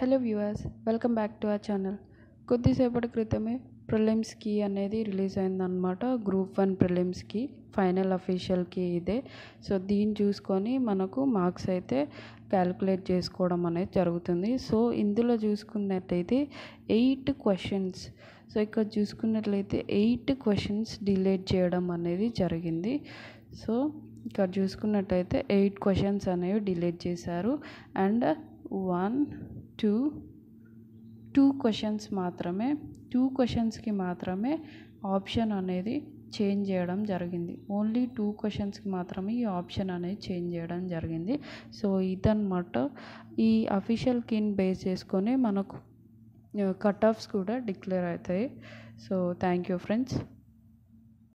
hello viewers welcome back to our channel కొద్దిసేపటి క్రితమే ప్రిలిమ్స్కి అనేది రిలీజ్ అయిందనమాట గ్రూప్ వన్ ప్రిలిమ్స్కి ఫైనల్ అఫీషియల్కి ఇదే సో దీన్ని చూసుకొని మనకు మార్క్స్ అయితే క్యాలిక్యులేట్ చేసుకోవడం అనేది జరుగుతుంది సో ఇందులో చూసుకున్నట్లయితే ఎయిట్ క్వశ్చన్స్ సో ఇక్కడ చూసుకున్నట్లయితే ఎయిట్ క్వశ్చన్స్ డిలేట్ చేయడం అనేది జరిగింది సో ఇక్కడ చూసుకున్నట్టయితే ఎయిట్ క్వశ్చన్స్ అనేవి డిలీట్ చేశారు and one two two questions మాత్రమే టూ క్వశ్చన్స్కి మాత్రమే ఆప్షన్ అనేది చేంజ్ చేయడం జరిగింది ఓన్లీ టూ క్వశ్చన్స్కి మాత్రమే ఈ ఆప్షన్ అనేది చేంజ్ చేయడం జరిగింది సో ఇదన్నమాట ఈ అఫీషియల్ కిన్ బేస్ చేసుకొని మనకు కట్ ఆఫ్స్ కూడా డిక్లేర్ అవుతాయి సో థ్యాంక్ యూ ఫ్రెండ్స్